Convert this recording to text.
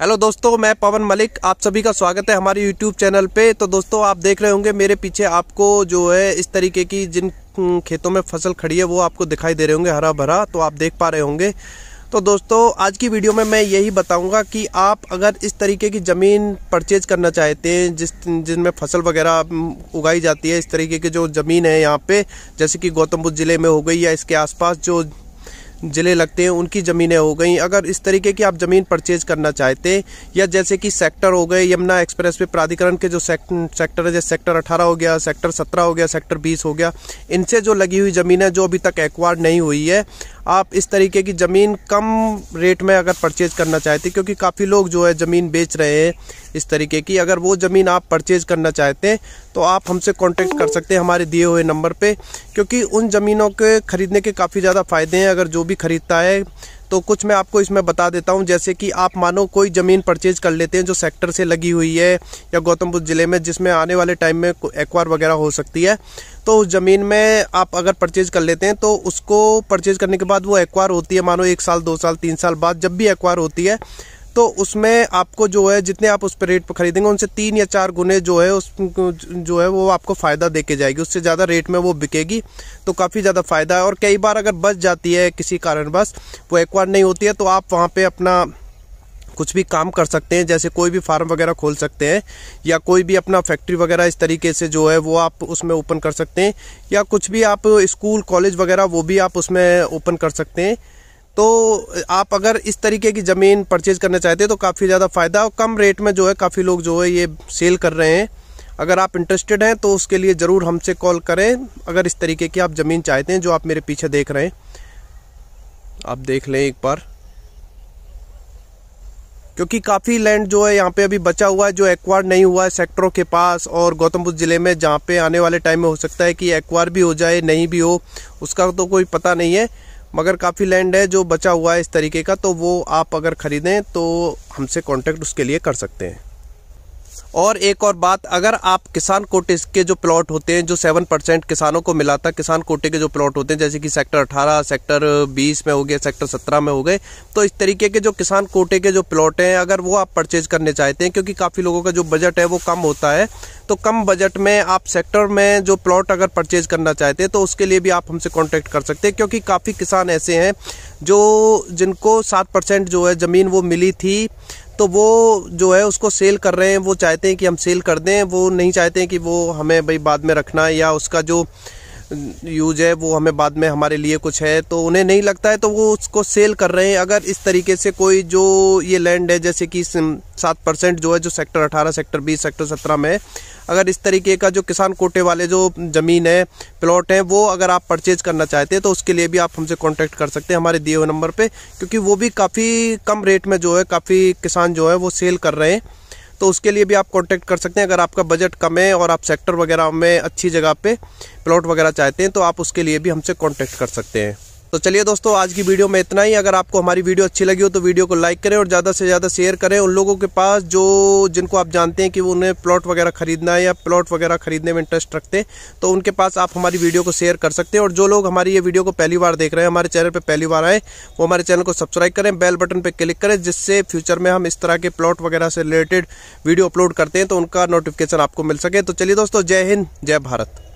hello दोस्तों मैं पवन मलिक आप सभी का स्वागत है हमारे यूट्यूब चैनल पे तो दोस्तों आप देख रहे होंगे मेरे पीछे आपको जो है इस तरीके की जिन खेतों में फसल खड़ी है वो आपको दिखाई दे रहे होंगे हरा भरा तो आप देख पा रहे होंगे तो दोस्तों आज की वीडियो में मैं यही बताऊंगा कि आप अगर इस तरीके की ज़मीन परचेज करना चाहते हैं जिस जिनमें फसल वगैरह उगाई जाती है इस तरीके की जो ज़मीन है यहाँ पे जैसे कि गौतम बुद्ध ज़िले में हो गई या इसके आसपास जो ज़िले लगते हैं उनकी ज़मीनें हो गई अगर इस तरीके की आप ज़मीन परचेज करना चाहते या जैसे कि सेक्टर हो गए यमुना एक्सप्रेस वे प्राधिकरण के जो सेक्टर है जैसे सेक्टर अठारह हो गया सेक्टर सत्रह हो गया सेक्टर बीस हो गया इनसे जो लगी हुई ज़मीन है जो अभी तक एक्वायर नहीं हुई है आप इस तरीके की ज़मीन कम रेट में अगर परचेज करना चाहते क्योंकि काफ़ी लोग जो है ज़मीन बेच रहे हैं इस तरीके की अगर वो ज़मीन आप परचेज करना चाहते हैं तो आप हमसे कांटेक्ट कर सकते हैं हमारे दिए हुए नंबर पे क्योंकि उन ज़मीनों के ख़रीदने के काफ़ी ज़्यादा फ़ायदे हैं अगर जो भी ख़रीदता है तो कुछ मैं आपको इसमें बता देता हूँ जैसे कि आप मानो कोई ज़मीन परचेज कर लेते हैं जो सेक्टर से लगी हुई है या गौतम बुद्ध ज़िले में जिसमें आने वाले टाइम में एक्वायर वगैरह हो सकती है तो उस ज़मीन में आप अगर परचेज कर लेते हैं तो उसको परचेज करने के बाद वो एक्वायर होती है मानो एक साल दो साल तीन साल बाद जब भी एक्वायर होती है तो उसमें आपको जो है जितने आप उस पर रेट पर खरीदेंगे उनसे तीन या चार गुने जो है उस जो है वो आपको फ़ायदा दे के जाएगी उससे ज़्यादा रेट में वो बिकेगी तो काफ़ी ज़्यादा फ़ायदा है और कई बार अगर बच जाती है किसी कारणवश वो बार नहीं होती है तो आप वहाँ पर अपना कुछ भी काम कर सकते हैं जैसे कोई भी फार्म वगैरह खोल सकते हैं या कोई भी अपना फैक्ट्री वगैरह इस तरीके से जो है वो आप उसमें ओपन कर सकते हैं या कुछ भी आप स्कूल कॉलेज वगैरह वो भी आप उसमें ओपन कर सकते हैं तो आप अगर इस तरीके की ज़मीन परचेज करना चाहते हैं तो काफ़ी ज़्यादा फ़ायदा और कम रेट में जो है काफ़ी लोग जो है ये सेल कर रहे हैं अगर आप इंटरेस्टेड हैं तो उसके लिए ज़रूर हमसे कॉल करें अगर इस तरीके की आप ज़मीन चाहते हैं जो आप मेरे पीछे देख रहे हैं आप देख लें एक बार क्योंकि काफ़ी लैंड जो है यहाँ पे अभी बचा हुआ है जो एक्वायर नहीं हुआ है सेक्टरों के पास और गौतम बुद्ध ज़िले में जहाँ पे आने वाले टाइम में हो सकता है कि एक्वायर भी हो जाए नहीं भी हो उसका तो कोई पता नहीं है मगर काफ़ी लैंड है जो बचा हुआ है इस तरीके का तो वो आप अगर ख़रीदें तो हमसे कांटेक्ट उसके लिए कर सकते हैं और एक और बात अगर आप किसान कोटे के जो प्लॉट होते हैं जो सेवन परसेंट किसानों को मिला था किसान कोटे के जो प्लॉट होते हैं जैसे कि सेक्टर अठारह सेक्टर बीस में हो गया सेक्टर सत्रह में हो गए तो इस तरीके के जो किसान कोटे के जो प्लॉट हैं अगर वो आप परचेज करने चाहते हैं क्योंकि काफ़ी लोगों का जो बजट है वो कम होता है तो कम बजट में आप सेक्टर में जो प्लॉट अगर परचेज करना चाहते हैं तो उसके लिए भी आप हमसे कॉन्टैक्ट कर सकते हैं क्योंकि काफ़ी किसान ऐसे हैं जो जिनको सात परसेंट जो है ज़मीन वो मिली थी तो वो जो है उसको सेल कर रहे हैं वो चाहते हैं कि हम सेल कर दें वो नहीं चाहते हैं कि वो हमें भाई बाद में रखना है या उसका जो यूज है वो हमें बाद में हमारे लिए कुछ है तो उन्हें नहीं लगता है तो वो उसको सेल कर रहे हैं अगर इस तरीके से कोई जो ये लैंड है जैसे कि सात परसेंट जो है जो सेक्टर अठारह सेक्टर बीस सेक्टर सत्रह में अगर इस तरीके का जो किसान कोटे वाले जो ज़मीन है प्लॉट हैं वो अगर आप परचेज करना चाहते हैं तो उसके लिए भी आप हमसे कांटेक्ट कर सकते हैं हमारे दिए हुए नंबर पे क्योंकि वो भी काफ़ी कम रेट में जो है काफ़ी किसान जो है वो सेल कर रहे हैं तो उसके लिए भी आप कॉन्टैक्ट कर सकते हैं अगर आपका बजट कम है और आप सेक्टर वगैरह में अच्छी जगह पे प्लॉट वगैरह चाहते हैं तो आप उसके लिए भी हमसे कॉन्टैक्ट कर सकते हैं तो चलिए दोस्तों आज की वीडियो में इतना ही अगर आपको हमारी वीडियो अच्छी लगी हो तो वीडियो को लाइक करें और ज़्यादा से ज़्यादा शेयर करें उन लोगों के पास जो जिनको आप जानते हैं कि वो उन्हें प्लॉट वगैरह खरीदना है या प्लॉट वगैरह खरीदने में इंटरेस्ट रखते हैं तो उनके पास आप हमारी वीडियो को शेयर कर सकते हैं और जो लोग हमारी ये वीडियो को पहली बार देख रहे हैं हमारे चैनल पर पहली बार आए वो हमारे चैनल को सब्सक्राइब करें बेल बटन पर क्लिक करें जिससे फ्यूचर में हम इस तरह के प्लॉट वगैरह से रिलेटेड वीडियो अपलोड करते हैं तो उनका नोटिफिकेशन आपको मिल सके तो चलिए दोस्तों जय हिंद जय भारत